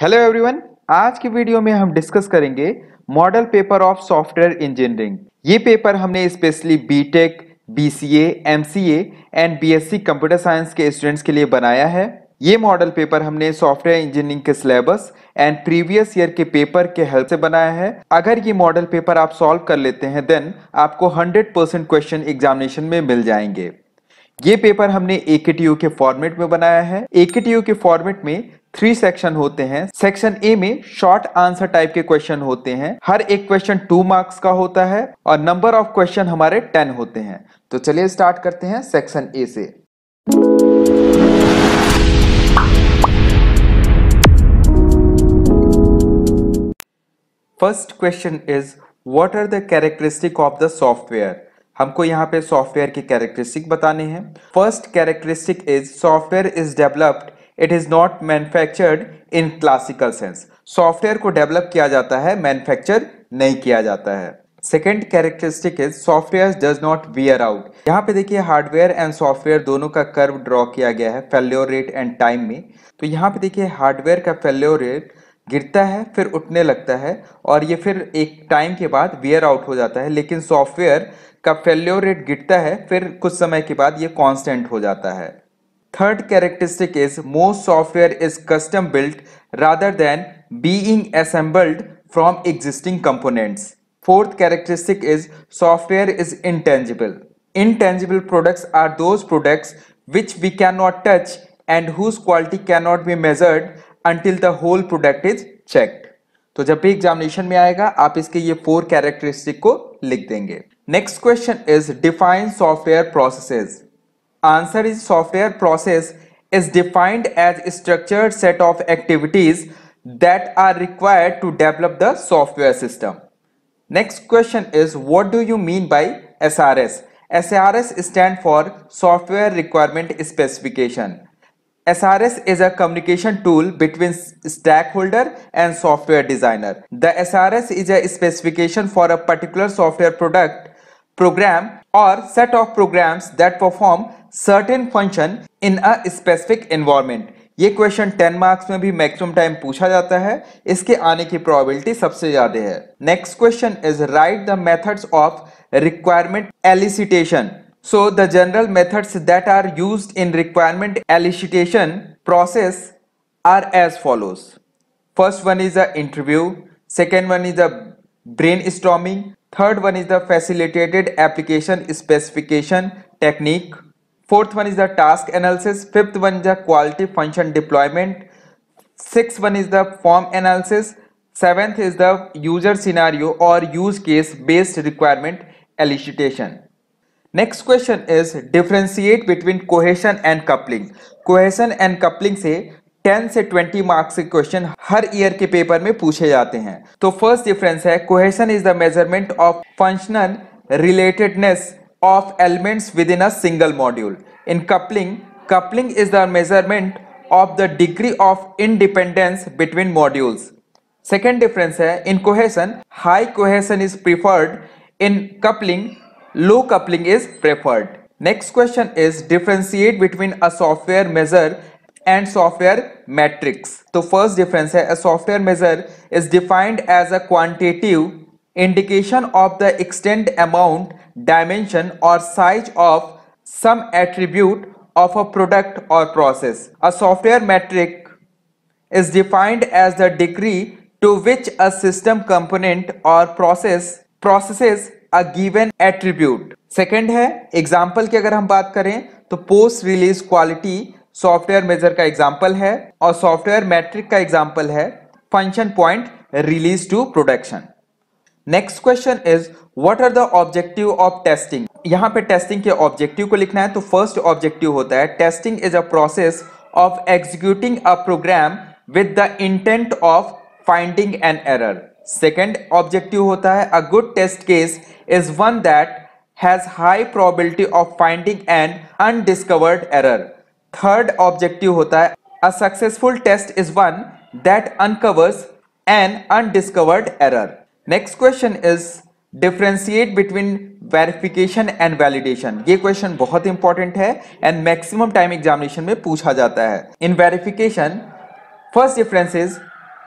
Hello everyone आज की video में हम डिस्कस करेंगे model paper of software engineering ये पेपर हमने specially BTech BCA MCA and BSc computer science के स्टूडेंट्स के लिए बनाया है ये मॉडल पेपर हमने सॉफ्टवेयर इंजीनियरिंग के सिलेबस एंड प्रीवियस ईयर के पेपर के हेल्प से बनाया है अगर ये मॉडल पेपर आप सॉल्व कर लेते हैं देन आपको 100 परसेंट क्वेश्चन एग्जामिनेशन में मिल जाएंगे ये पेपर हमने एके के फॉर्मेट में बनाया है एके के फॉर्मेट में थ्री सेक्शन होते हैं सेक्शन ए में शॉर्ट आंसर टाइप के क्वेश्चन होते हैं हर एक क्वेश्चन टू मार्क्स का होता है और नंबर ऑफ क्वेश्चन हमारे टेन होते हैं तो चलिए स्टार्ट करते हैं सेक्शन ए से first question is what are the characteristic of the software हमको यहाँ पे सॉफ्टवेयर की कैरेक्टरिस्टिक बताने हैं first characteristic is software is developed it is not manufactured in classical sense software को डेवलप किया जाता है मैन्युफैक्चर नहीं किया जाता है second characteristic is software does not wear out यहाँ पे देखिए हार्डवेयर एंड सॉफ्टवेयर दोनों का कर्व ड्रॉ किया गया है फेल्योर रेट एंड टाइम में तो यहाँ पे देखिए हार्डवेयर का फेल्योर रेट गिरता है फिर उठने लगता है और ये फिर एक टाइम के बाद वियर आउट हो जाता है लेकिन सॉफ्टवेयर का फेल्योर रेट गिरता है फिर कुछ समय के बाद ये कांस्टेंट हो जाता है Third characteristic is most software is custom built rather than being assembled from existing components. Fourth characteristic is software is intangible. Intangible products are those products which we cannot touch and whose quality cannot be measured until the whole product is checked. तो जब भी examination में आएगा आप इसके ये four characteristic को लिख देंगे next question is define software processes answer is software process is defined as a structured set of activities that are required to develop the software system. Next question is what do you mean by SRS? SRS stand for Software Requirement Specification. SRS is a communication tool between stakeholder and software designer. The SRS is a specification for a particular software product, program or set of programs that perform certain function in a specific environment ये question 10 marks में भी maximum time पूछा जाता है इसके आने की probability सबसे ज्यादा है next question is write the methods of requirement elicitation so the general methods that are used in requirement elicitation process are as follows first one is a interview second one is a brainstorming third one is the facilitated application specification technique fourth one is the task analysis fifth one is the quality function deployment six one is the form analysis seventh is the user scenario और use case based requirement elicitation next question is differentiate between cohesion and coupling cohesion and coupling से 10 से 20 marks के question हर year के paper में पूछे जाते हैं तो फर्स्ट डिफरेंस है cohesion is the measurement of functional relatedness of elements within a single module. In coupling, coupling is the measurement of the degree of independence between modules. Second difference है in cohesion, high cohesion is preferred. In coupling, low coupling is preferred. Next question is differentiate between a software measure and software matrix. So first difference a software measure is defined as a quantitative indication of the extent amount dimension or size of some attribute of a product or process a software metric is defined as the degree to which a system component or process processes a given attribute second है example की अगर हम बात करें तो post release quality software measure का example है और सॉफ्टवेयर मैट्रिक का एग्जाम्पल है function point release to production next question is what are the objective of testing यहाँ पे टेस्टिंग के ऑब्जेक्टिव को लिखना है तो फर्स्ट ऑब्जेक्टिव होता है testing is a process of executing a program with the intent of finding an error second objective होता है a good test case is one that has high probability of finding an undiscovered error third objective होता है a successful test is one that uncovers an undiscovered error next question is differentiate between verification and validation ये question बहुत important है and maximum time examination में पूछा जाता है in verification first difference is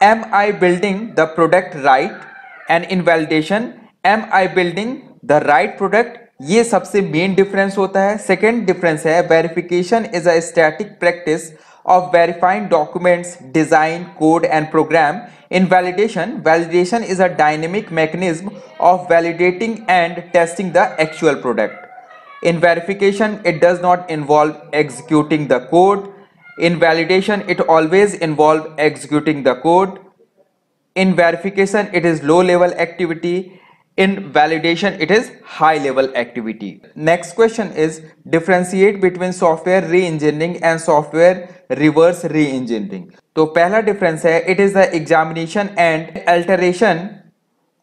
am I building the product right and in validation am I building the right product ये सबसे main difference होता है सेकेंड डिफरेंस है verification is a static practice of verifying documents, design, code and program. In validation, validation is a dynamic mechanism of validating and testing the actual product. In verification, it does not involve executing the code. In validation, it always involves executing the code. In verification, it is low level activity in validation it is high level activity next question is differentiate between software re-engineering and software reverse re-engineering तो पहला difference it is the examination and alteration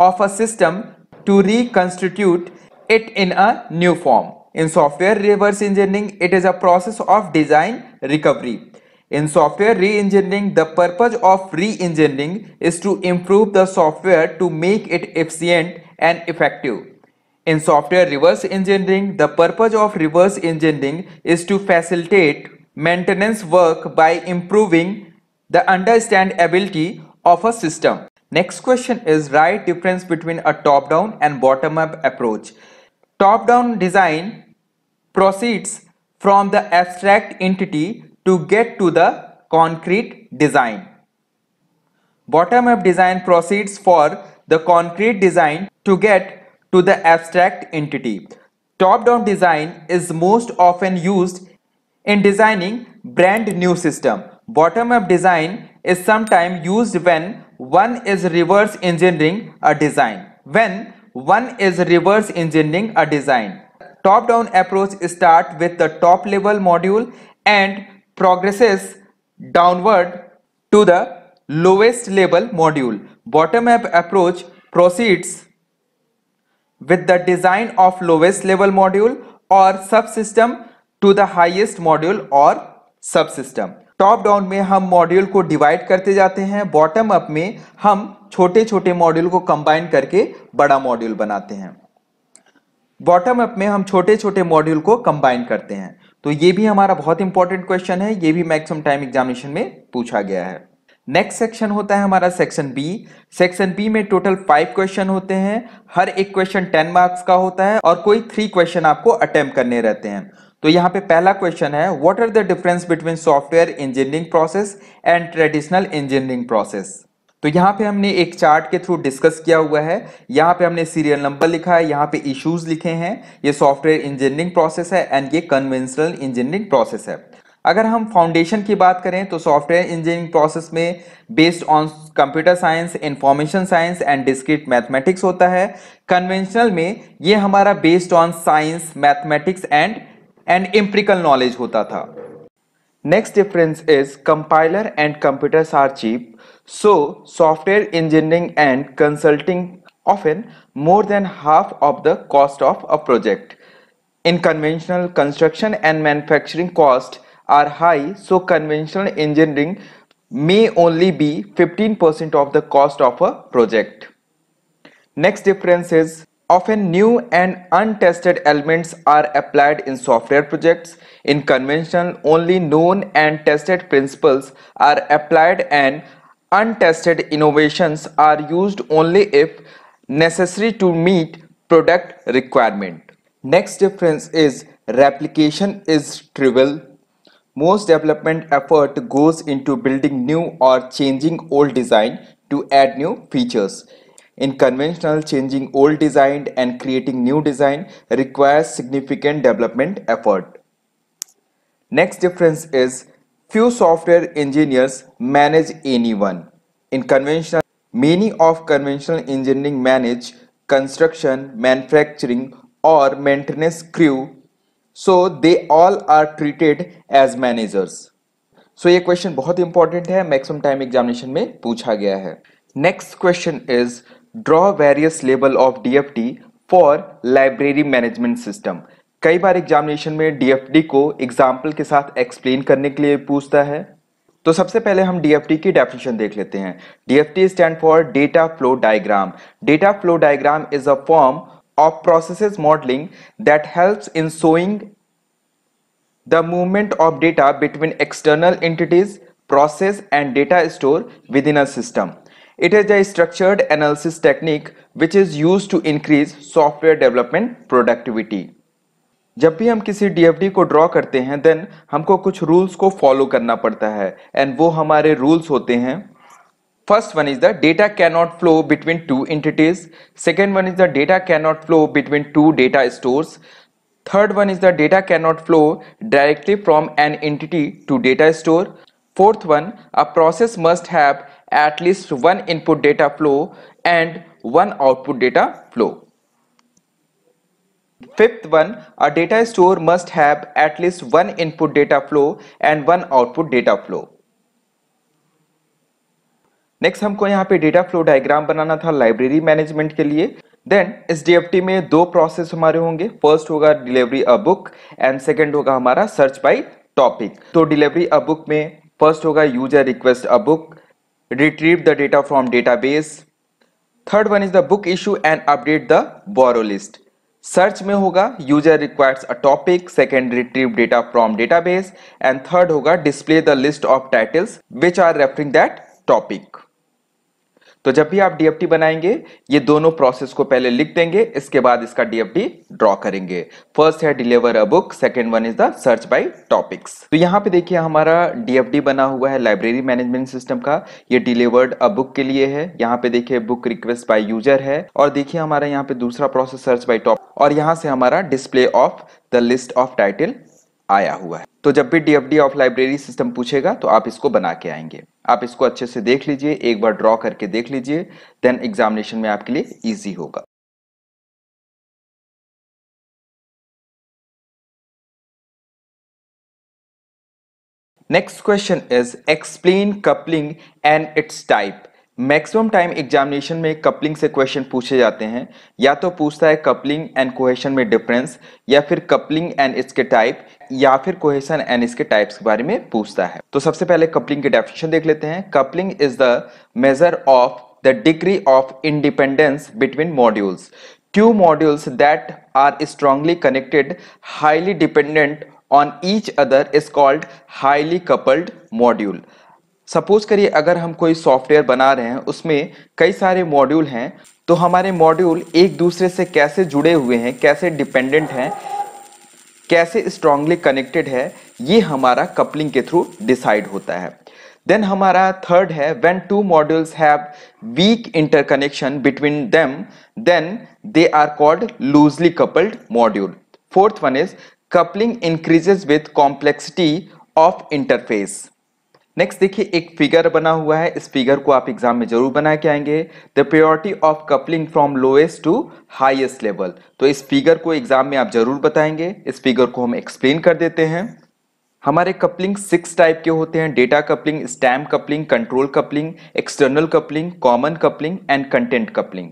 of a system to reconstitute it in a new form. In software reverse engineering, it is a process of design recovery. In software re-engineering, the purpose of re-engineering is to improve the software to make it efficient and effective. In software reverse engineering, the purpose of reverse engineering is to facilitate maintenance work by improving the understandability of a system. Next question is right difference between a top-down and bottom-up approach. Top-down design proceeds from the abstract entity to get to the concrete design. Bottom-up design proceeds for the concrete design to get to the abstract entity. Top-down design is most often used in designing brand new system. Bottom-up design is sometimes used when one is reverse engineering a design. When one is reverse engineering a design. Top-down approach start with the top level module and progresses downward to the lowest level module bottom up approach proceeds with the design of lowest level module or subsystem to the highest module or subsystem top down में हम module को divide करते जाते हैं bottom up में हम छोटे छोटे मॉड्यूल को कंबाइन करके बड़ा मॉड्यूल बनाते हैं बॉटम अप में हम छोटे छोटे मॉड्यूल को कंबाइन करते हैं तो ये भी हमारा बहुत इंपॉर्टेंट क्वेश्चन है ये भी मैक्सिमम टाइम एग्जामिनेशन में पूछा गया है नेक्स्ट सेक्शन होता है हमारा सेक्शन बी सेक्शन बी में टोटल फाइव क्वेश्चन होते हैं हर एक क्वेश्चन टेन मार्क्स का होता है और कोई थ्री क्वेश्चन आपको अटेम्प करने रहते हैं तो यहाँ पे पहला क्वेश्चन है what are the difference between software engineering process and traditional engineering process तो यहाँ पे हमने एक चार्ट के थ्रू डिस्कस किया हुआ है यहाँ पे हमने सीरियल नंबर लिखा है यहाँ पे इश्यूज लिखे हैं ये सॉफ्टवेयर इंजीनियरिंग प्रोसेस है एंड ये कन्वेंशनल इंजीनियरिंग प्रोसेस है अगर हम फाउंडेशन की बात करें तो सॉफ्टवेयर इंजीनियरिंग प्रोसेस में based on computer science information science and discrete mathematics होता है कन्वेंशनल में ये हमारा based on science mathematics and and empirical knowledge होता था next difference is compiler and computers are cheap so software engineering and consulting an more than half of the cost of a project in conventional construction and manufacturing cost are high so conventional engineering may only be 15% of the cost of a project. Next difference is often new and untested elements are applied in software projects. In conventional only known and tested principles are applied and untested innovations are used only if necessary to meet product requirement. Next difference is replication is trivial most development effort goes into building new or changing old design to add new features. In conventional, changing old design and creating new design requires significant development effort. Next difference is few software engineers manage anyone. In conventional, many of conventional engineering manage construction, manufacturing or maintenance crew so they all are treated as managers so ये question बहुत important है maximum time examination में पूछा गया है next question is draw various level of DFT for library management system कई बार examination में डीएफडी को एग्जाम्पल के साथ एक्सप्लेन करने के लिए पूछता है तो सबसे पहले हम डीएफटी की डेफिनेशन देख लेते हैं DFT stand for data flow diagram data flow diagram is a form of processes modeling that helps in showing the movement of data between external entities, process and data store within a system. It is a structured analysis technique which is used to increase software development productivity. जब भी हम किसी DFD को draw करते हैं then हमको कुछ rules को फॉलो करना पड़ता है एंड वो हमारे रूल्स होते हैं First one is the data cannot flow between two entities. Second one is the data cannot flow between two data stores. Third one is the data cannot flow directly from an entity to data store. Fourth one, a process must have at least one input data flow and one output data flow. Fifth one, a data store must have at least one input data flow and one output data flow. Next हमको यहाँ पे data flow diagram बनाना था library management के लिए then S D में दो process हमारे होंगे फर्स्ट होगा delivery a book and second होगा हमारा सर्च बाई टॉपिक तो डिलीवरी अ बुक में फर्स्ट होगा user request a book retrieve the data from data third one is the book issue and update the borrow list search में होगा user requires a topic second retrieve data from database and third होगा display the list of titles which are referring that topic तो जब भी आप DFT बनाएंगे ये दोनों प्रोसेस को पहले लिख देंगे इसके बाद इसका डीएफटी ड्रॉ करेंगे फर्स्ट है deliver a book second one is the search by topics तो यहाँ पे देखिए हमारा डीएफटी बना हुआ है लाइब्रेरी मैनेजमेंट सिस्टम का ये डिलीवर्ड अ बुक के लिए है यहाँ पे देखिए बुक रिक्वेस्ट बाय यूजर है और देखिए हमारा यहाँ पे दूसरा प्रोसेस सर्च बाय टॉप और यहाँ से हमारा display of the list of title आया हुआ है तो जब भी डीएफडी ऑफ लाइब्रेरी सिस्टम पूछेगा तो आप इसको बना के आएंगे आप इसको अच्छे से देख लीजिए एक बार ड्रॉ करके देख लीजिए देन एग्जामिनेशन में आपके लिए ईजी होगा next question is explain coupling and its type maximum time examination में कपलिंग से क्वेश्चन पूछे जाते हैं या तो पूछता है कपलिंग एंड कोहेशन में डिफरेंस या फिर कपलिंग एंड इसके टाइप या फिर कोहेशन एंड इसके टाइप्स के बारे में पूछता है तो सबसे पहले कपलिंग की डेफिनेशन देख लेते हैं coupling is the measure of the degree of independence between modules two modules that are strongly connected highly dependent on each other is called highly coupled module suppose करिए अगर हम कोई सॉफ्टवेयर बना रहे हैं उसमें कई सारे मॉड्यूल हैं तो हमारे मॉड्यूल एक दूसरे से कैसे जुड़े हुए हैं कैसे डिपेंडेंट हैं कैसे स्ट्रांगली कनेक्टेड है ये हमारा कपलिंग के थ्रू डिसाइड होता है देन हमारा थर्ड है when two modules have weak interconnection between them then they are called loosely coupled module fourth one is coupling increases with complexity of interface next देखिए एक फिगर बना हुआ है इस फिगर को आप एग्जाम में जरूर बना के आएंगे the priority of coupling from lowest to highest level तो इस फिगर को एग्जाम में आप जरूर बताएंगे इस फिगर को हम एक्सप्लेन कर देते हैं हमारे कपलिंग सिक्स टाइप के होते हैं data coupling stamp coupling control coupling external coupling common coupling and content coupling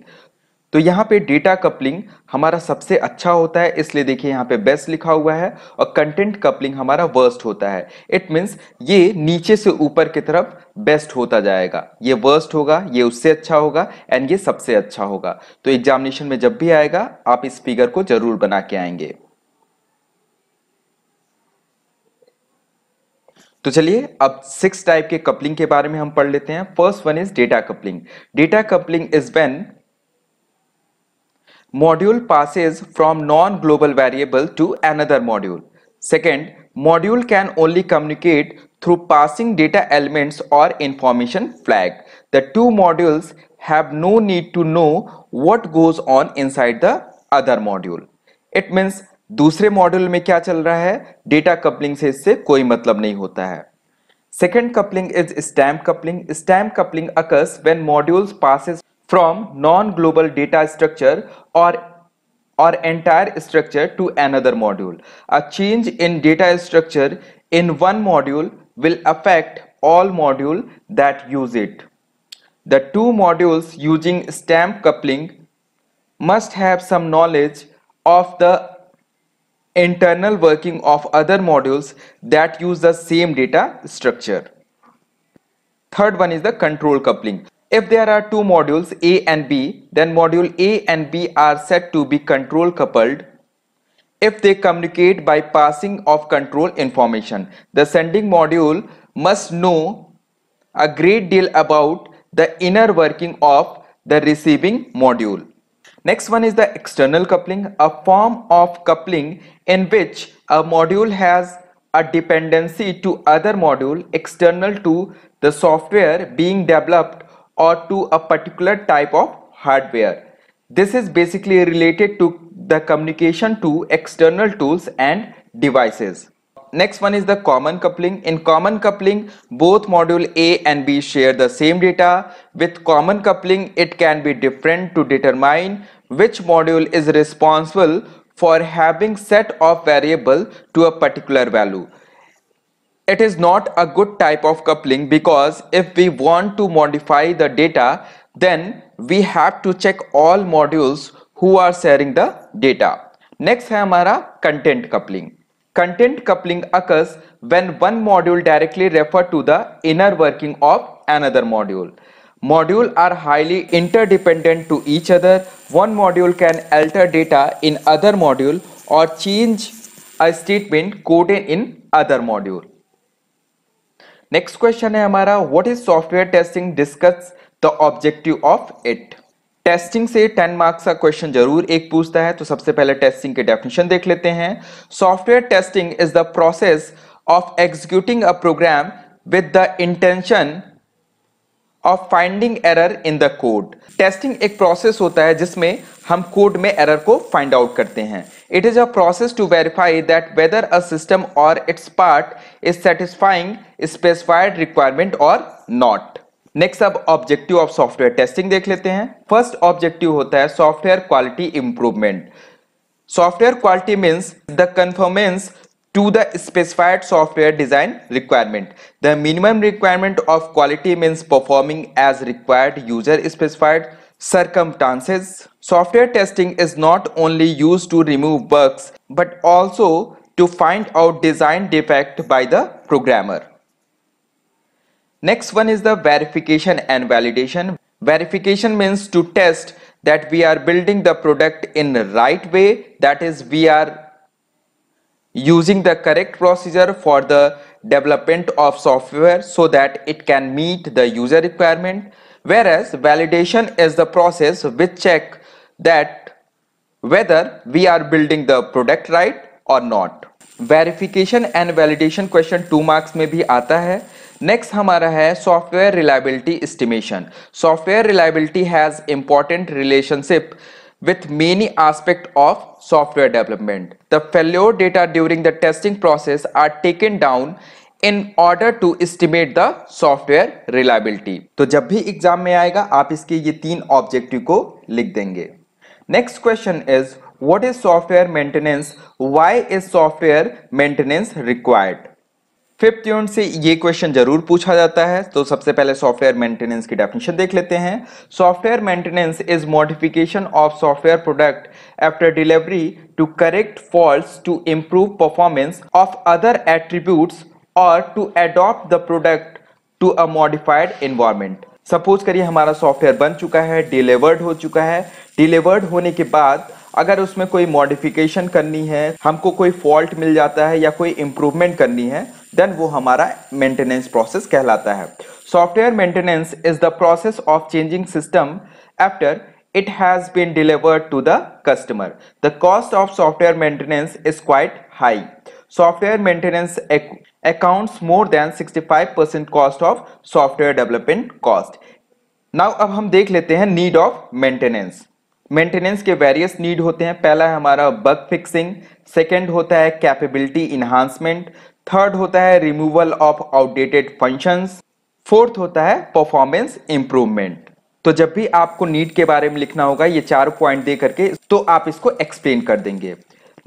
तो यहाँ पे डेटा कपलिंग हमारा सबसे अच्छा होता है इसलिए देखिए यहाँ पे बेस्ट लिखा हुआ है और कंटेंट कपलिंग हमारा वर्स्ट होता है इट मीन्स ये नीचे से ऊपर की तरफ बेस्ट होता जाएगा ये वर्स्ट होगा ये उससे अच्छा होगा एंड ये सबसे अच्छा होगा तो एग्जामिनेशन में जब भी आएगा आप इस फिगर को जरूर बना के आएंगे तो चलिए अब सिक्स टाइप के कपलिंग के बारे में हम पढ़ लेते हैं first one is data coupling data coupling is when module passes from non-global variable to another module. Second, module can only communicate through passing data elements or information flag. The two modules have no need to know what goes on inside the other module. It means दूसरे module में क्या चल रहा है data coupling से इससे कोई मतलब नहीं होता है Second coupling is stamp coupling. Stamp coupling occurs when modules passes from non-global data structure or or entire structure to another module. A change in data structure in one module will affect all module that use it. The two modules using stamp coupling must have some knowledge of the internal working of other modules that use the same data structure. Third one is the control coupling. If there are two modules A and B, then module A and B are said to be control coupled if they communicate by passing of control information. The sending module must know a great deal about the inner working of the receiving module. Next one is the external coupling, a form of coupling in which a module has a dependency to other module external to the software being developed or to a particular type of hardware. This is basically related to the communication to external tools and devices. Next one is the common coupling. In common coupling, both module A and B share the same data. With common coupling, it can be different to determine which module is responsible for having set of variable to a particular value. It is not a good type of coupling because if we want to modify the data, then we have to check all modules who are sharing the data. Next, है content coupling. Content coupling occurs when one module directly refer to the inner working of another module. Module are highly interdependent to each other. One module can alter data in other module or change a statement coded in other module. Next question है हमारा what is software testing discuss the objective of it testing से 10 marks का question जरूर एक पूछता है तो सबसे पहले टेस्टिंग के डेफिनेशन देख लेते हैं software testing is the process of executing a program with the intention of finding error in the code testing एक प्रोसेस होता है जिसमें हम कोड में एरर को फाइंड आउट करते हैं it is a process to verify that whether a system or it's part is satisfying specified requirement or not next अब ऑब्जेक्टिव ऑफ सॉफ्टवेयर टेस्टिंग देख लेते हैं फर्स्ट ऑब्जेक्टिव होता है software quality improvement software quality means the conformance to the specified software design requirement. The minimum requirement of quality means performing as required user specified circumstances. Software testing is not only used to remove bugs but also to find out design defect by the programmer. Next one is the verification and validation. Verification means to test that we are building the product in the right way that is we are using the correct procedure for the development of software so that it can meet the user requirement whereas validation is the process which check that whether we are building the product right or not Verification and validation question two marks may be आता है next हमारा है software reliability estimation. Software reliability has important relationship. with many aspect of software development. The failure data during the testing process are taken down in order to estimate the software reliability तो जब भी exam में आएगा आप इसके ये तीन objective को लिख देंगे next question is what is software maintenance why is software maintenance required fifth unit से ये क्वेश्चन जरूर पूछा जाता है तो सबसे पहले सॉफ्टवेयर मेंटेनेंस की डेफिनेशन देख लेते हैं software maintenance is modification of software product after delivery to correct fault to improve performance of other attributes और to adopt the product to a modified environment suppose करिए हमारा सॉफ्टवेयर बन चुका है डिलीवर्ड हो चुका है डिलीवर्ड होने के बाद अगर उसमें कोई मॉडिफिकेशन करनी है हमको कोई फॉल्ट मिल जाता है या कोई इम्प्रूवमेंट करनी है देन वो हमारा मेंटेनेंस प्रोसेस कहलाता है software maintenance is the process of changing system after it has been delivered to the customer the cost of software maintenance is quite high software maintenance accounts more than 65 percent cost of software development cost now अब हम देख लेते हैं need of maintenance maintenance के various need होते हैं पहला है हमारा बग फिक्सिंग सेकंड होता है कैपेबिलिटी इन्हांसमेंट थर्ड होता है removal of outdated functions fourth होता है परफॉर्मेंस इंप्रूवमेंट तो जब भी आपको नीड के बारे में लिखना होगा ये चार पॉइंट दे करके तो आप इसको एक्सप्लेन कर देंगे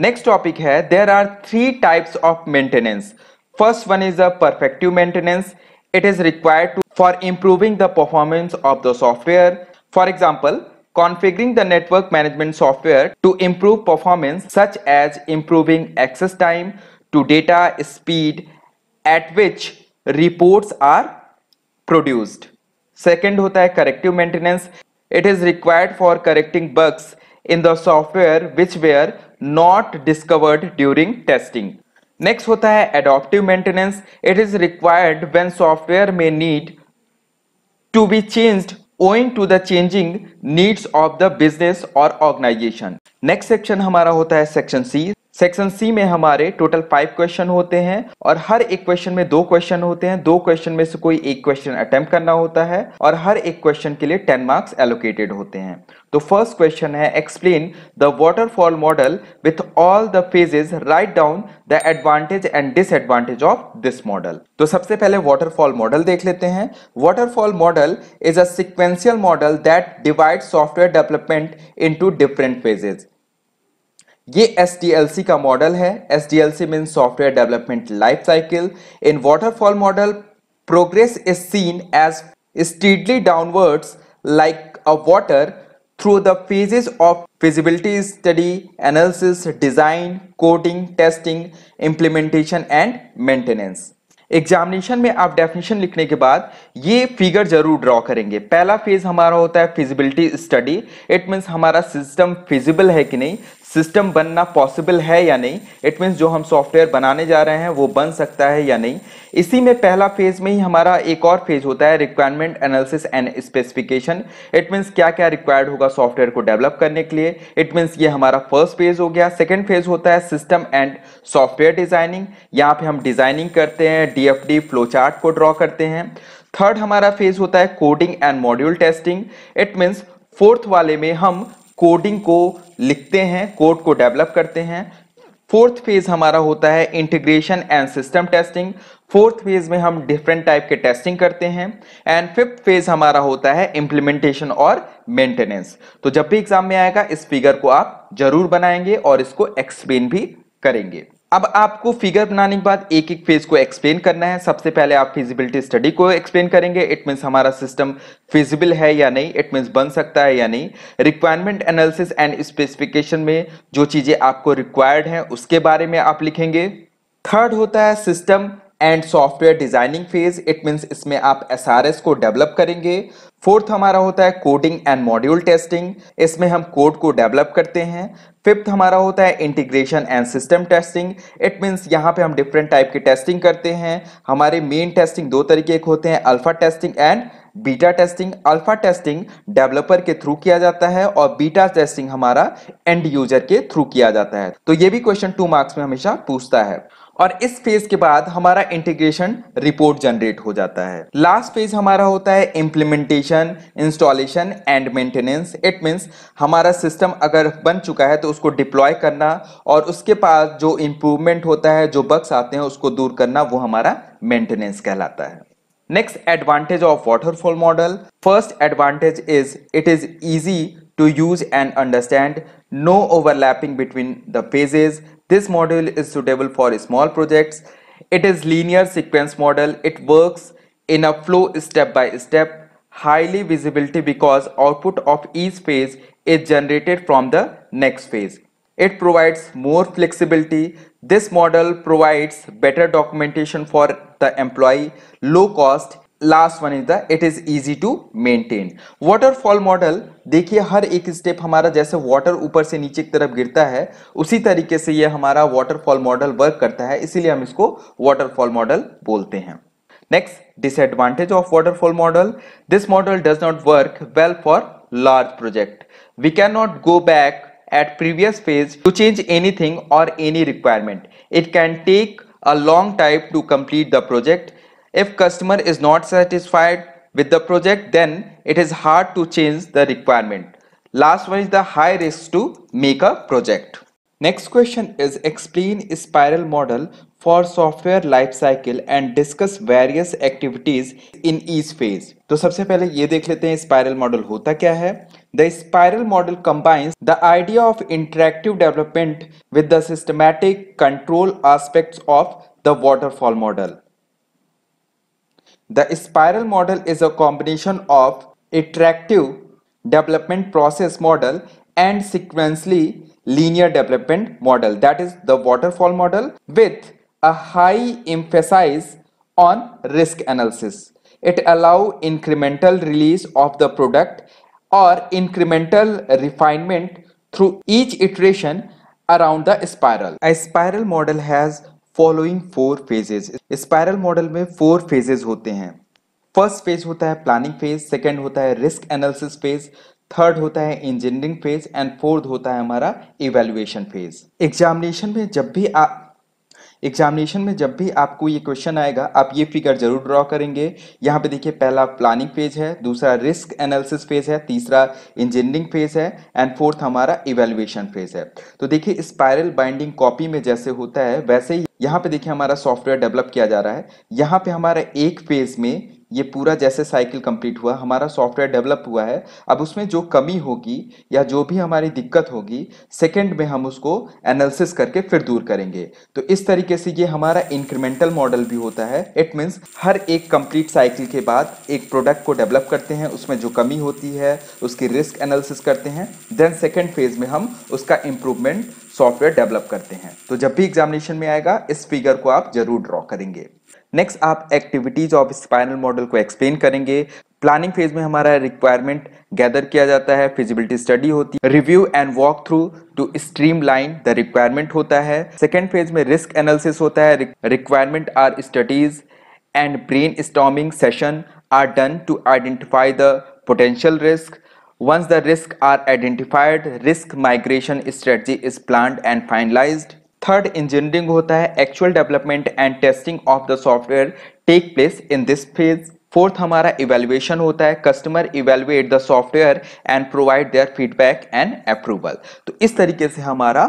नेक्स्ट टॉपिक है there are three types of maintenance first one is a perfective maintenance it is required to for improving the performance of the software for example configuring the network management software to improve performance such as improving access time to data speed at which reports are produced. Second होता है corrective maintenance. It is required for correcting bugs in the software which were not discovered during testing. Next होता है adaptive maintenance. It is required when software may need to be changed owing to the changing needs of the business or organisation next section हमारा होता है section C section C में हमारे total five question होते हैं और हर एक question में दो क्वेश्चन होते हैं दो क्वेश्चन में से कोई एक क्वेश्चन अटेम्प्ट करना होता है और हर एक क्वेश्चन के लिए टेन मार्क्स एलोकेटेड होते हैं तो फर्स्ट क्वेश्चन है explain the waterfall model with all the phases write down the advantage and disadvantage of this model तो सबसे पहले वाटरफॉल मॉडल देख लेते हैं waterfall model is a sequential model that divide software development to different phases ये S का model है S D L C mean software development life cycle in waterfall model progress is seen as steadily downwards like a water through the phases of feasibility study analysis design coding testing implementation and maintenance examination में आप definition लिखने के बाद ये figure जरूर draw करेंगे पहला phase हमारा होता है फिजिबिलिटी स्टडी इट मीन्स हमारा सिस्टम फिजिबल है कि नहीं सिस्टम बनना पॉसिबल है या नहीं इट मीन्स जो हम सॉफ्टवेयर बनाने जा रहे हैं वो बन सकता है या नहीं इसी में पहला फेज में ही हमारा एक और फेज होता है requirement analysis and specification it means क्या क्या रिक्वायर्ड होगा सॉफ्टवेयर को डेवलप करने के लिए इट मीन्स ये हमारा फर्स्ट फेज हो गया सेकेंड फेज होता है सिस्टम एंड सॉफ्टवेयर डिजाइनिंग यहाँ पे हम डिजाइनिंग करते हैं डीएफडी फ्लो चार्ट को ड्रॉ करते हैं थर्ड हमारा फेज होता है coding and module testing it means fourth वाले में हम कोडिंग को लिखते हैं कोड को डेवलप करते हैं फोर्थ फेज हमारा होता है integration and system testing fourth phase में हम डिफरेंट टाइप के टेस्टिंग करते हैं एंड फिफ्थ फेज हमारा होता है इम्प्लीमेंटेशन और मेंटेनेंस तो जब भी एग्जाम में आएगा इस फिगर को आप जरूर बनाएंगे और इसको एक्सप्लेन भी करेंगे अब आपको फिगर बनाने के बाद एक एक फेज को एक्सप्लेन करना है सबसे पहले आप फिजिबिलिटी स्टडी को एक्सप्लेन करेंगे इट मीन्स हमारा सिस्टम फिजिबल है या नहीं इट मीन्स बन सकता है या नहीं रिक्वायरमेंट एनालिसिस एंड स्पेसिफिकेशन में जो चीज़ें आपको रिक्वायर्ड हैं उसके बारे में आप लिखेंगे थर्ड होता है system and software designing phase it means इसमें आप एस को डेवलप करेंगे फोर्थ हमारा होता है कोडिंग एंड मॉड्यूल टेस्टिंग इसमें हम कोड को डेवलप करते हैं फिफ्थ हमारा होता है integration and system testing it means यहाँ पे हम डिफरेंट टाइप की टेस्टिंग करते हैं हमारे मेन टेस्टिंग दो तरीके के होते हैं alpha testing and beta testing alpha testing developer के थ्रू किया जाता है और बीटा टेस्टिंग हमारा एंड यूजर के थ्रू किया जाता है तो ये भी क्वेश्चन टू मार्क्स में हमेशा पूछता है और इस फेज के बाद हमारा इंटीग्रेशन रिपोर्ट जनरेट हो जाता है लास्ट फेज हमारा होता है implementation installation and maintenance it means हमारा सिस्टम अगर बन चुका है तो उसको डिप्लॉय करना और उसके पास जो इम्प्रूवमेंट होता है जो बग्स आते हैं उसको दूर करना वो हमारा मेंटेनेंस कहलाता है next advantage of waterfall model first advantage is it is easy to use and understand no overlapping between the phases This model is suitable for small projects. It is linear sequence model. It works in a flow step by step, highly visibility because output of each phase is generated from the next phase. It provides more flexibility. This model provides better documentation for the employee, low cost, last one is the it is easy to maintain waterfall model देखिए हर एक step हमारा जैसे water ऊपर से नीचे की तरफ गिरता है उसी तरीके से ये हमारा वाटरफॉल मॉडल वर्क करता है इसीलिए हम इसको वाटरफॉल मॉडल बोलते हैं next disadvantage of waterfall model this model does not work well for large we can not go back at previous phase to change anything or any requirement it can take a long time to complete the project If customer is not satisfied with the project, then it is hard to change the requirement. Last one is the high risk to make a project. Next question is explain spiral model for software lifecycle and discuss various activities in each phase. So, first of all, let's see what is spiral model. The spiral model combines the idea of interactive development with the systematic control aspects of the waterfall model. The spiral model is a combination of iterative development process model and sequentially linear development model that is the waterfall model with a high emphasis on risk analysis. It allow incremental release of the product or incremental refinement through each iteration around the spiral. A spiral model has following four phases spiral model में four phases होते हैं first phase होता है planning phase second होता है risk analysis phase third होता है engineering phase and fourth होता है हमारा इवेल्युएशन फेज एग्जामिनेशन में जब भी आप एग्जामिनेशन में जब भी आपको ये क्वेश्चन आएगा आप ये फिगर जरूर ड्रॉ करेंगे यहाँ पे देखिए पहला प्लानिंग फेज है दूसरा रिस्क एनालिसिस फेज है तीसरा इंजीनियरिंग फेज है एंड फोर्थ हमारा इवेल्युएशन फेज है तो देखिए स्पायरल बाइंडिंग कॉपी में जैसे होता है वैसे ही यहाँ पे देखिए हमारा सॉफ्टवेयर डेवलप किया जा रहा है यहाँ पे हमारा एक फेज में ये पूरा जैसे साइकिल कंप्लीट हुआ हमारा सॉफ्टवेयर डेवलप हुआ है अब उसमें जो कमी होगी या जो भी हमारी दिक्कत होगी सेकंड में हम उसको एनालिसिस करके फिर दूर करेंगे तो इस तरीके से ये हमारा इंक्रीमेंटल मॉडल भी होता है इट मीन्स हर एक कंप्लीट साइकिल के बाद एक प्रोडक्ट को डेवलप करते हैं उसमें जो कमी होती है उसकी रिस्क एनालिसिस करते हैं देन सेकेंड फेज में हम उसका इम्प्रूवमेंट सॉफ्टवेयर डेवलप करते हैं तो जब भी एग्जामिनेशन में आएगा इस फिगर को आप जरूर ड्रॉ करेंगे नेक्स्ट आप एक्टिविटीज ऑफ स्पाइनल मॉडल को एक्सप्लेन करेंगे प्लानिंग फेज में हमारा रिक्वायरमेंट गैदर किया जाता है फिजिबिलिटी स्टडी होती है review and walk through to streamline the requirement होता है सेकेंड फेज में रिस्क एनालिसिस होता है requirement are studies and brainstorming session are done to identify the potential risk once the risk are identified risk mitigation strategy is plan and finalised third engineering होता है actual development and testing of the software take place in this phase fourth हमारा evaluation होता है customer evaluate the software and provide their feedback and approval तो इस तरीके से हमारा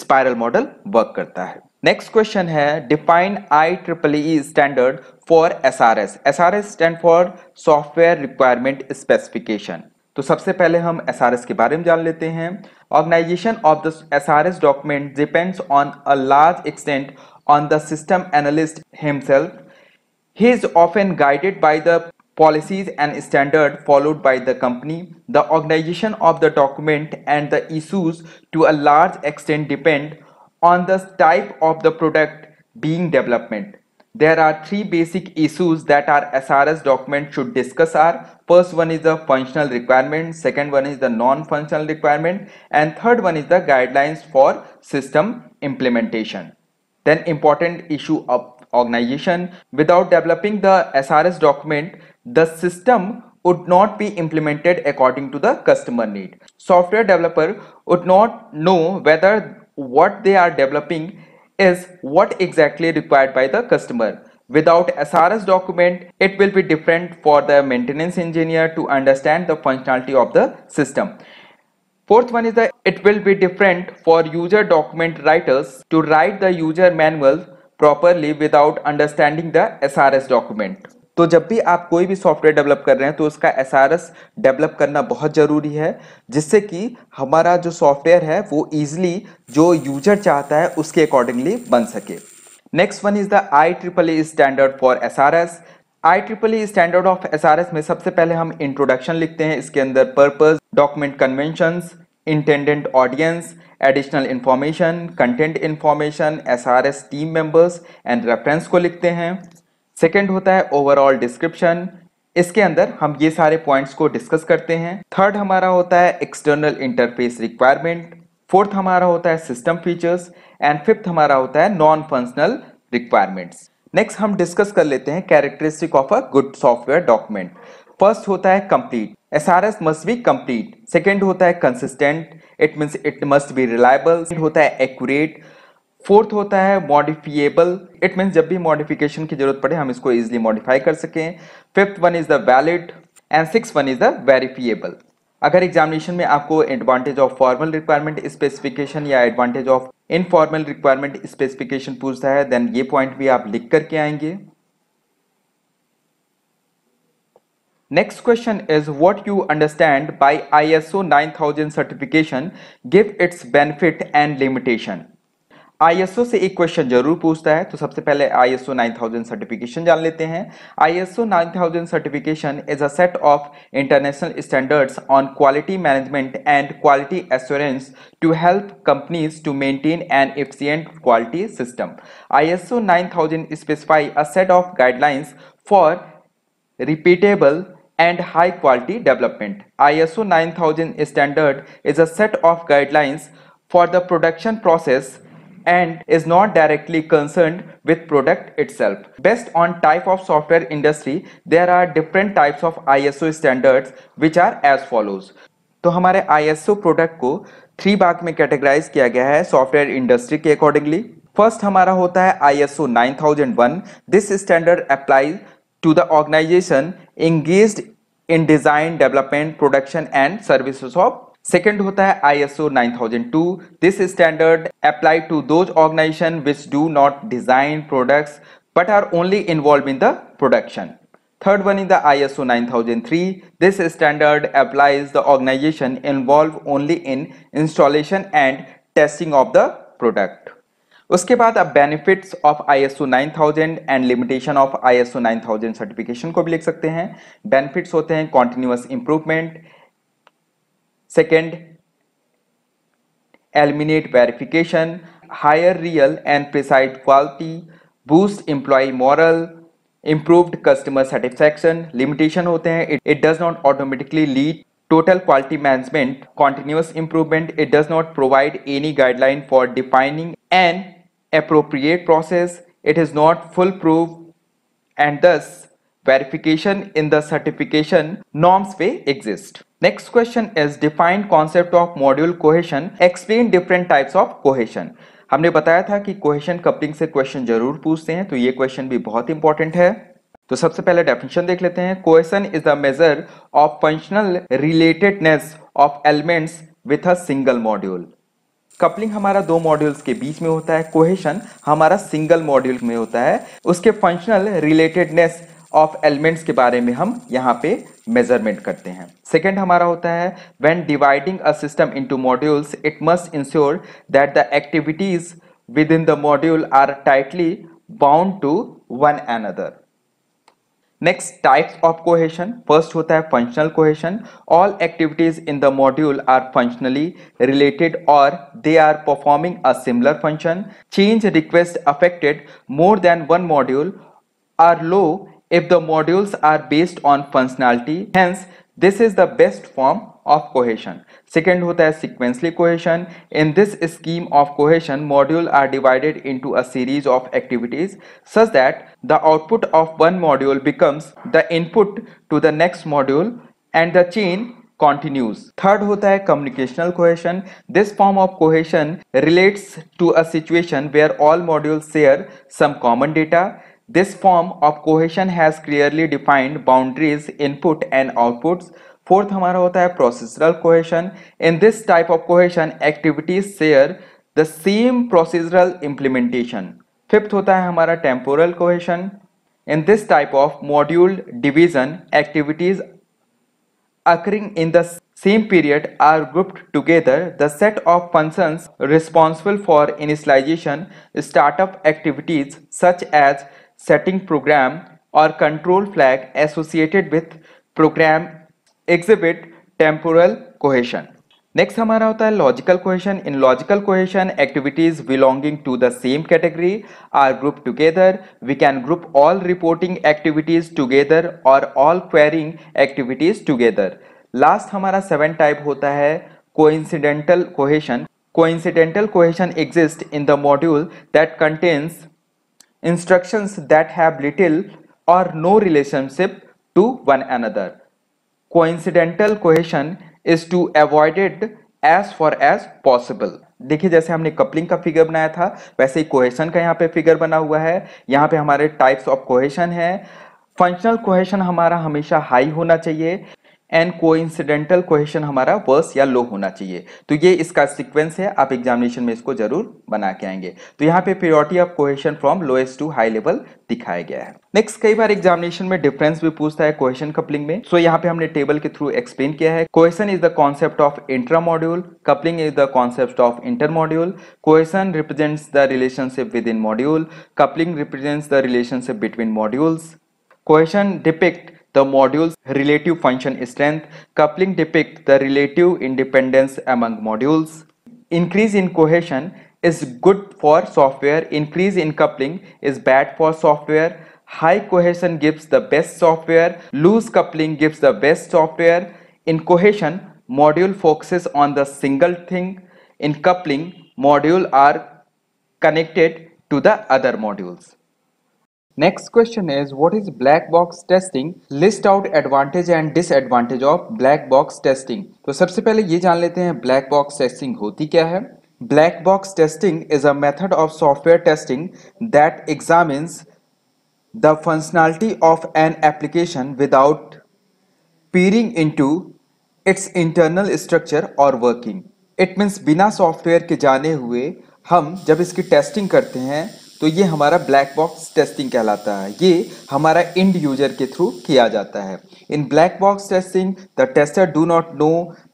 स्पायरल मॉडल वर्क करता है नेक्स्ट क्वेश्चन है define I triple E standard for S R S S R S stand for software requirement specification तो सबसे पहले हम एस आर एस के बारे में जान लेते हैं organisation of the S R S document depends on a large extent on the system analyst himself he is often guided by the policies and standard followed by the company the organisation of the document and the issues to a large extent depend on the type of the product being development There are three basic issues that our SRS document should discuss are first one is the functional requirement, second one is the non-functional requirement and third one is the guidelines for system implementation. Then important issue of organization without developing the SRS document the system would not be implemented according to the customer need. Software developer would not know whether what they are developing is what exactly required by the customer. Without SRS document, it will be different for the maintenance engineer to understand the functionality of the system. Fourth one is that it will be different for user document writers to write the user manual properly without understanding the SRS document. तो जब भी आप कोई भी software develop कर रहे हैं तो उसका एस डेवलप करना बहुत ज़रूरी है जिससे कि हमारा जो सॉफ्टवेयर है वो ईजिली जो यूजर चाहता है उसके अकॉर्डिंगली बन सके next one is the I triple E standard for S R S I triple E standard of S R S में सबसे पहले हम इंट्रोडक्शन लिखते हैं इसके अंदर purpose document conventions intended audience additional information content information S R S team members and reference को लिखते हैं सेकेंड होता है ओवरऑल डिस्क्रिप्शन इसके अंदर हम ये सारे पॉइंट्स को डिस्कस करते हैं थर्ड हमारा होता है एक्सटर्नल इंटरफेस रिक्वायरमेंट फोर्थ हमारा होता है सिस्टम फीचर्स एंड फिफ्थ हमारा होता है नॉन फंक्शनल रिक्वायरमेंट्स नेक्स्ट हम डिस्कस कर लेते हैं characteristic of a good software document first होता है complete S R S must be complete second होता है consistent it mean it must be reliable होता है एक्यूरेट फोर्थ होता है मॉडिफिएबल इट मीन जब भी मॉडिफिकेशन की जरूरत पड़े हम इसको इजिली मॉडिफाई कर सकें fifth one is the valid and six one is the verifiable अगर एग्जामिनेशन में आपको advantage of formal requirement specification या advantage of informal requirement specification पूछता है देन ये पॉइंट भी आप लिख करके आएंगे next question is what you understand by ISO 9000 certification give its benefit and limitation ISO से एक क्वेश्चन जरूर पूछता है तो सबसे पहले आईएसओ 9000 सर्टिफिकेशन जान लेते हैं ISO 9000 certification is a set of international standards on quality management and quality assurance to help companies to maintain an efficient quality system ISO 9000 specify a set of guidelines for repeatable and high quality development ISO 9000 standard is a set of guidelines for the production process and is not directly concerned with product itself. Based on type of software industry, there are different types of ISO standards which are as follows. तो हमारे ISO product को three भाग में categorise किया गया है software industry के accordingly first हमारा होता है ISO 9001 this standard apply to the organisation engaged in design development production and services of second होता है I S O nine thousand two this standard apply to those organisation which do not design products but are only involve in the production third one in the I S O nine thousand three this standard applies the organisation involve only in installation and testing of the product उसके बाद अब benefits of I S O nine thousand and limitation of I S O nine thousand certification को भी लिख सकते हैं benefits होते हैं continuous improvement Second, eliminate verification, higher real and precise quality, boost employee morale, improved customer satisfaction. Limitation होते हैं it, it does not automatically lead total quality management, continuous improvement. It does not provide any guideline for defining an appropriate process. It is not foolproof and thus verification in the certification norms may exist. Next question is defined concept of module cohesion. Explain different types of cohesion. हमने बताया था कि cohesion coupling से question जरूर पूछते हैं तो ये क्वेश्चन भी बहुत इंपॉर्टेंट है तो सबसे पहले डेफिनेशन देख लेते हैं cohesion is the measure of functional relatedness of elements with a single module coupling हमारा दो मॉड्यूल्स के बीच में होता है कोहेशन हमारा सिंगल मॉड्यूल में होता है उसके फंक्शनल रिलेटेडनेस ऑफ एलिमेंट्स के बारे में हम यहाँ पे मेजरमेंट करते हैं सेकेंड हमारा होता है when dividing a system into modules it must ensure that the activities within the module are tightly bound to one and other next types of cohesion first होता है functional cohesion all activities in the module are functionally related और they are performing a similar function change request affected more than one module are low if the modules are based on functionality hence this is the best form of cohesion second hota hai sequentially cohesion in this scheme of cohesion modules are divided into a series of activities such that the output of one module becomes the input to the next module and the chain continues third hota hai communicational cohesion this form of cohesion relates to a situation where all modules share some common data this form of cohesion has clearly defined boundaries, input and outputs. Fourth हमारा होता है procedural cohesion. In this type of cohesion, activities share the same procedural implementation. Fifth होता है हमारा temporal cohesion. In this type of module division, activities occurring in the same period are grouped together. The set of functions responsible for initialization, startup activities such as setting program or control flag associated with program exhibit temporal cohesion. Next हमारा होता है logical cohesion in logical cohesion activities belonging to the same category are group together we can group all reporting activities together और all querying activities together last हमारा seven type होता है coincidental cohesion coincidental cohesion exist in the module that contains instructions that have little or no relationship to one another. Coincidental cohesion is to avoid it as far as possible. देखिए जैसे हमने coupling का figure बनाया था वैसे ही cohesion का यहाँ पे फिगर बना हुआ है यहाँ पे हमारे टाइप्स ऑफ कोहेशन है फंक्शनल कोहेशन हमारा हमेशा हाई होना चाहिए एंड कोइंसिडेंटल क्वेश्चन हमारा वर्स या लो होना चाहिए तो ये इसका सीक्वेंस है आप एग्जामिनेशन में इसको जरूर बना के आएंगे तो यहाँ पे purity of question from lowest to high level दिखाया गया है नेक्स्ट कई बार एग्जामिनेशन में डिफरेंस भी पूछता है क्वेश्चन कपलिंग में सो so, यहाँ पे हमने टेबल के थ्रू एक्सप्लेन किया है question is the concept of intra module coupling is the concept of inter module question represents the relationship within module coupling represents the relationship between modules question depict the module's relative function strength. Coupling depicts the relative independence among modules. Increase in cohesion is good for software. Increase in coupling is bad for software. High cohesion gives the best software. Loose coupling gives the best software. In cohesion, module focuses on the single thing. In coupling, module are connected to the other modules. Next question is what is black box testing? List out advantage and disadvantage of black box testing. तो सबसे पहले ये जान लेते हैं black box testing होती क्या है Black box testing is a method of software testing that examines the functionality of an application without peering into its internal structure or working. It means बिना सॉफ्टवेयर के जाने हुए हम जब इसकी टेस्टिंग करते हैं तो ये हमारा ब्लैक बॉक्स टेस्टिंग कहलाता है ये हमारा इंड यूजर के थ्रू किया जाता है in black box testing the tester do not know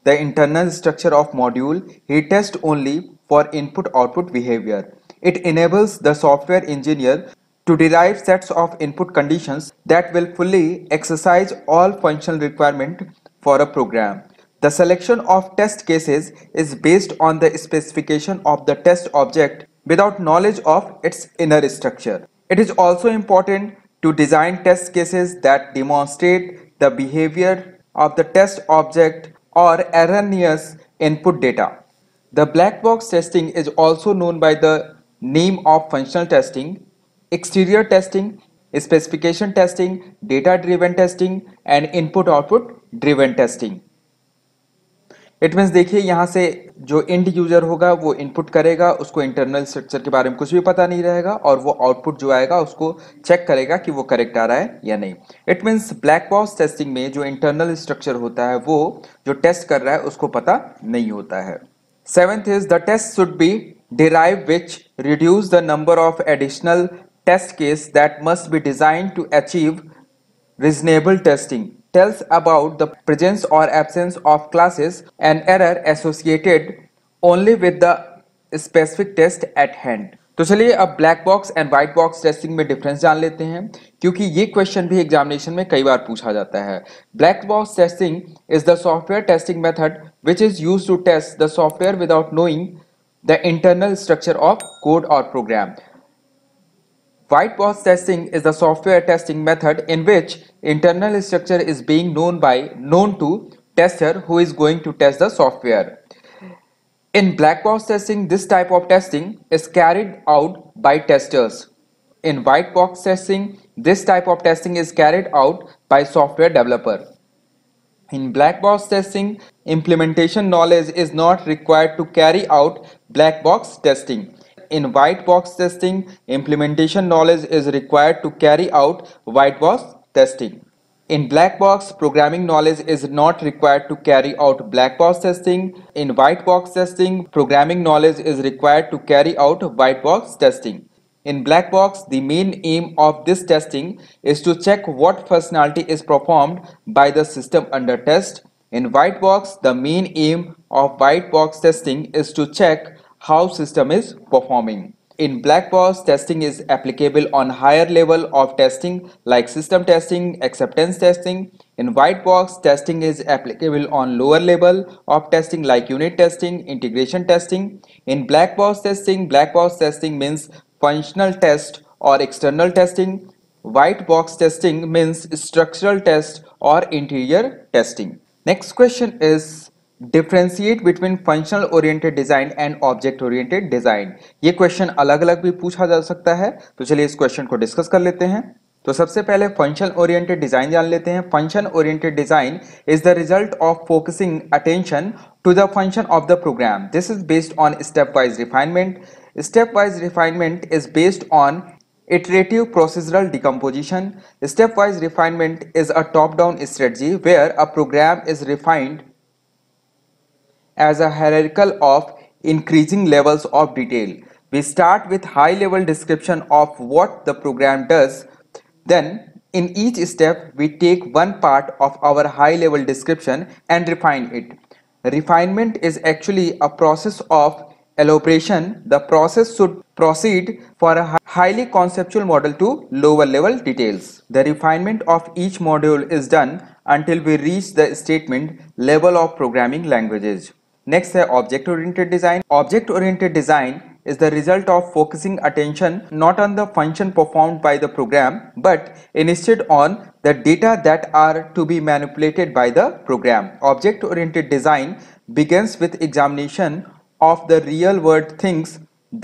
the internal structure of module he test only for input output behaviour it enables the software engineer to derive sets of input condition that will fully exercise all functional requirement for a program the selection of test cases is based on the specification of the test object without knowledge of its inner structure. It is also important to design test cases that demonstrate the behavior of the test object or erroneous input data. The black box testing is also known by the name of functional testing, exterior testing, specification testing, data driven testing and input output driven testing. It means देखिए यहाँ से जो end user होगा वो input करेगा उसको internal structure के बारे में कुछ भी पता नहीं रहेगा और वो आउटपुट जो आएगा उसको चेक करेगा कि वो करेक्ट आ रहा है या नहीं it means black box testing में जो इंटरनल स्ट्रक्चर होता है वो जो टेस्ट कर रहा है उसको पता नहीं होता है seventh is the test should be derive which reduce the number of additional test case that must be design to achieve reasonable testing tells about the presence or absence of classes and error associated only with the specific test at hand. तो चलिए अब black box and white box testing में difference जान लेते हैं क्योंकि ये question भी एग्जामिनेशन में कई बार पूछा जाता है black box testing is the software testing method which is use to test the software without knowing the internal structure of code और program White box testing is the software testing method in which internal structure is being known by known to tester who is going to test the software. In black box testing, this type of testing is carried out by testers. In white box testing, this type of testing is carried out by software developer. In black box testing, implementation knowledge is not required to carry out black box testing in white box testing, implementation knowledge is required to carry out white box testing. In black box, programming knowledge is not required to carry out black box testing. In white box testing, programming knowledge is required to carry out white box testing. In black box, the main aim of this testing is to check what functionality is performed by the system under test. In white box, the main aim of white box testing is to check how system is performing. In black box, testing is applicable on higher level of testing like system testing, acceptance testing. In white box, testing is applicable on lower level of testing like unit testing, integration testing. In black box testing, black box testing means functional test or external testing. White box testing means structural test or interior testing. Next question is differentiate between functional oriented design and object oriented design ये question अलग अलग भी पूछा जा सकता है तो चलिए इस क्वेश्चन को डिस्कस कर लेते हैं तो सबसे पहले फंक्शन ओरिएंटेड डिजाइन जान लेते हैं function oriented design is the result of focusing attention to the function of the program this is based on step wise refinement step wise refinement is based on procedural decomposition step wise refinement is a top down strategy where a program is refined as a hierarchical of increasing levels of detail. We start with high level description of what the program does. Then in each step, we take one part of our high level description and refine it. Refinement is actually a process of elaboration. The process should proceed for a highly conceptual model to lower level details. The refinement of each module is done until we reach the statement level of programming languages. Next है object oriented design. Object oriented design is the result of focusing attention not on the function performed by the program but instead on the data that are to be manipulated by the program. Object oriented design begins with examination of the real world things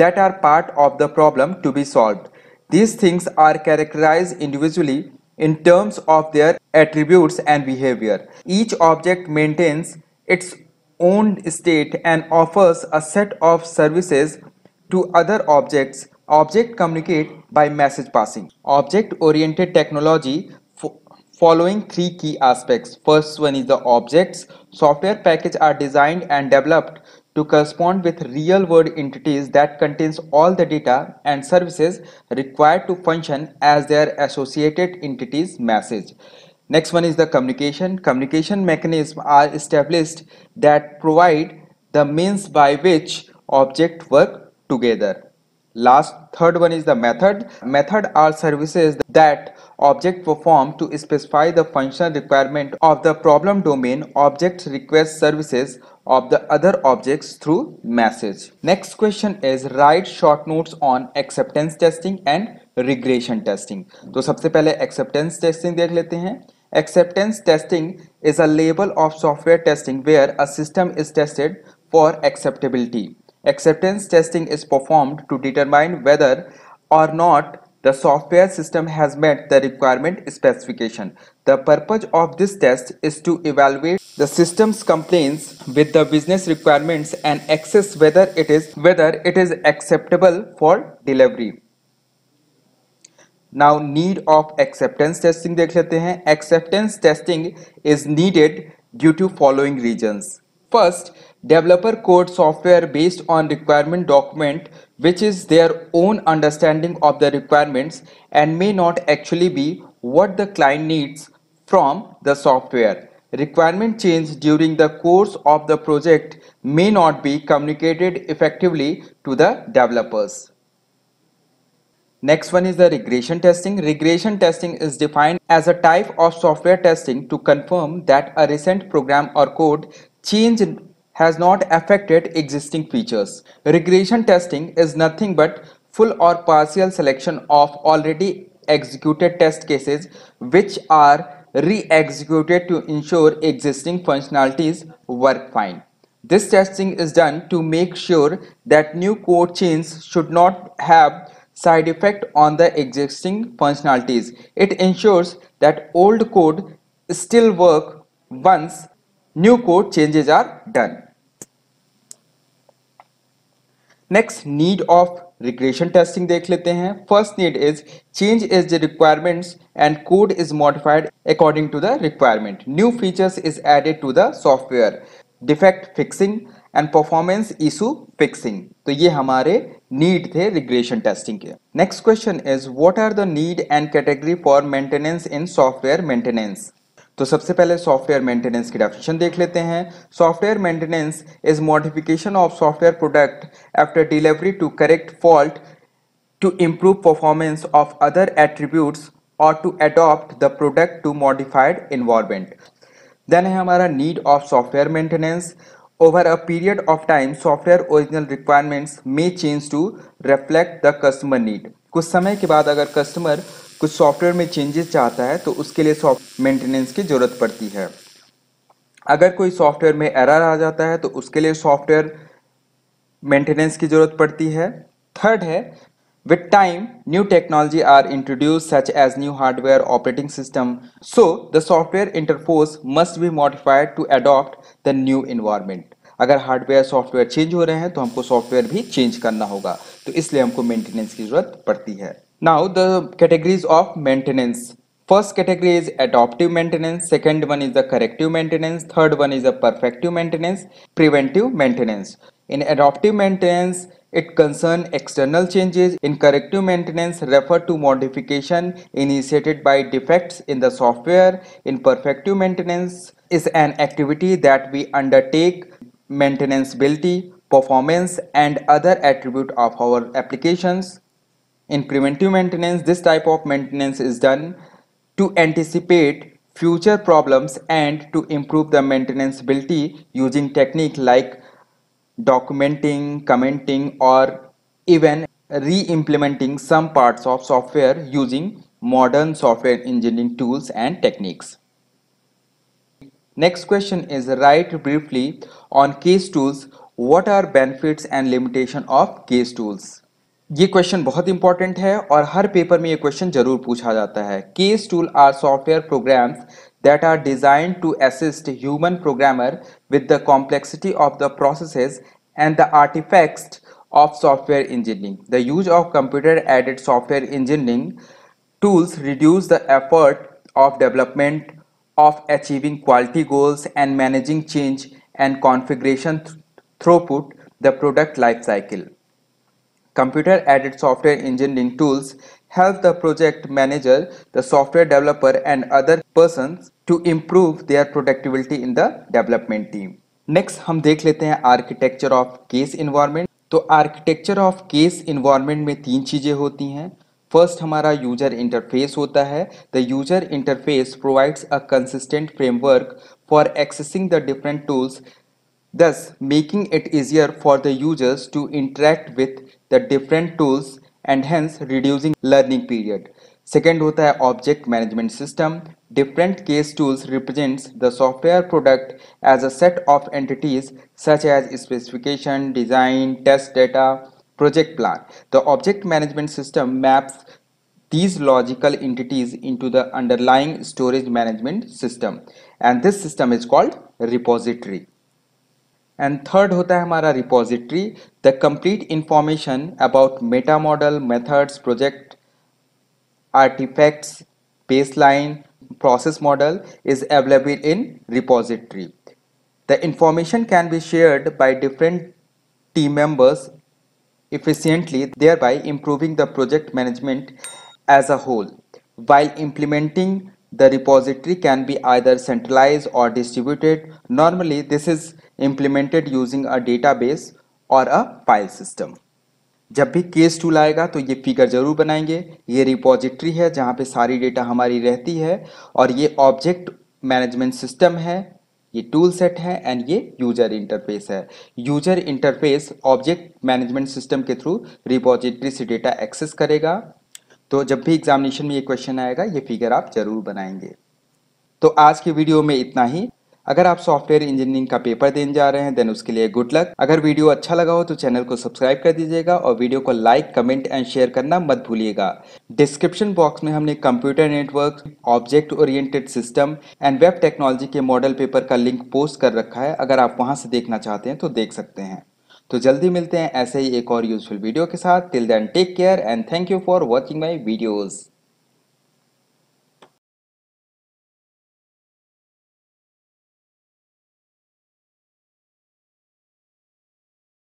that are part of the problem to be solved. These things are characterized individually in terms of their attributes and behavior. Each object maintains its owned state and offers a set of services to other objects. Object communicate by message passing. Object-oriented technology following three key aspects. First one is the objects. Software packages are designed and developed to correspond with real world entities that contains all the data and services required to function as their associated entities message. Next one is the communication. Communication mechanisms are established that provide the means by which objects work together. Last third one is the method. Method are services that object perform to specify the functional requirement of the problem domain. Object request services of the other objects through message. Next question is write short notes on acceptance testing and regression testing तो सबसे पहले acceptance testing देख लेते हैं Acceptance testing is a level of software testing where a system is tested for acceptability. Acceptance testing is performed to determine whether or not the software system has met the requirement specification. The purpose of this test is to evaluate the system's compliance with the business requirements and assess whether it is whether it is acceptable for delivery now need of acceptance testing देख लेते हैं acceptance testing is needed due to following reasons first developer code software based on requirement document which is their own understanding of the requirements and may not actually be what the client needs from the software requirement change during the course of the project may not be communicated effectively to the developers Next one is the regression testing. Regression testing is defined as a type of software testing to confirm that a recent program or code change has not affected existing features. Regression testing is nothing but full or partial selection of already executed test cases which are re-executed to ensure existing functionalities work fine. This testing is done to make sure that new code changes should not have side effect on the existing functionalities. It ensures that old code still work once new code changes are done. Next need of regression testing देख लेते हैं. First need is change is the requirements and code is modified according to the requirement. New features is added to the software. Defect fixing, and performance issue fixing तो ये हमारे need थे regression testing के next question is what are the need and category for maintenance in software maintenance तो सबसे पहले software maintenance की definition देख लेते हैं software maintenance is modification of software product after delivery to correct fault to improve performance of other attributes और to adopt the product to modified environment then है हमारा need of software maintenance Over a period of time, software original requirements may change to reflect the customer need. कुछ समय के बाद अगर customer कुछ software में चेंजेस चाहता है तो उसके लिए सॉफ्ट मेंटेनेंस की ज़रूरत पड़ती है अगर कोई सॉफ्टवेयर में एरर आ जाता है तो उसके लिए सॉफ्टवेयर मेंटेनेंस की ज़रूरत पड़ती है थर्ड है With time, new technology are introduced such as new hardware operating system. So the software interface must be modified to adopt the new environment. अगर hardware software change हो रहे हैं तो हमको सॉफ्टवेयर भी चेंज करना होगा तो इसलिए हमको मेंटेनेंस की जरूरत पड़ती है now the categories of maintenance First category is adoptive maintenance, second one is the corrective maintenance, third one is the perfective maintenance, preventive maintenance. In adoptive maintenance, it concerns external changes in corrective maintenance referred to modification initiated by defects in the software. In perfective maintenance is an activity that we undertake maintainability, performance and other attribute of our applications. In preventive maintenance, this type of maintenance is done to anticipate future problems and to improve the maintainability using technique like documenting, commenting or even re-implementing some parts of software using modern software engineering tools and techniques. Next question is write briefly on case tools. What are benefits and limitation of case tools? ये question बहुत important है और हर paper में ये question जरूर पूछा जाता है case tool are software programs that are design to assist human programmer with the complexity of the process and the artefact of software engineering the use of computer aided software engineering tools reduce the effort of development of achieving quality goals and managing change and configuration put the product life cycle Computer-aided software engineering tools help the project manager, the software developer and other persons to improve their productivity in the development team. Next हम देख लेते हैं architecture of case environment तो architecture of case environment में तीन चीज़ें होती हैं फर्स्ट हमारा यूजर इंटरफेस होता है the user interface provides a consistent framework for accessing the different tools thus making it easier for the users to interact with the different tools and hence reducing learning period Second, होता है object management system. Different case tools represents the software product as a set of entities such as specification, design, test data, project plan the object management system maps these logical entities into the underlying storage management system and this system is called repository and third होता है हमारा repository. The complete information about meta model, methods, project artifacts baseline process model is available in repository. The information can be shared by different team members efficiently thereby improving the project management as a whole. While implementing the repository can be either centralized or distributed. Normally this is implemented using a base और a file system जब भी case tool आएगा तो ये figure जरूर बनाएंगे ये repository है जहाँ पे सारी डेटा हमारी रहती है और ये ऑब्जेक्ट मैनेजमेंट सिस्टम है ये टूल सेट है एंड ये यूजर इंटरफेस है user interface object management system के थ्रू रिपोजिटरी से डेटा एक्सेस करेगा तो जब भी एग्जामिनेशन में ये क्वेश्चन आएगा ये फिगर आप जरूर बनाएंगे तो आज के वीडियो में इतना ही अगर आप सॉफ्टवेयर इंजीनियरिंग का पेपर देने जा रहे हैं देन उसके लिए गुड लक अगर वीडियो अच्छा लगा हो तो चैनल को सब्सक्राइब कर दीजिएगा और वीडियो को लाइक कमेंट एंड शेयर करना मत भूलिएगा डिस्क्रिप्शन बॉक्स में हमने computer network object oriented system and web technology के मॉडल पेपर का लिंक पोस्ट कर रखा है अगर आप वहाँ से देखना चाहते हैं तो देख सकते हैं तो जल्दी मिलते हैं ऐसे ही एक और यूजफुल वीडियो के साथ till then take care and thank you for watching my videos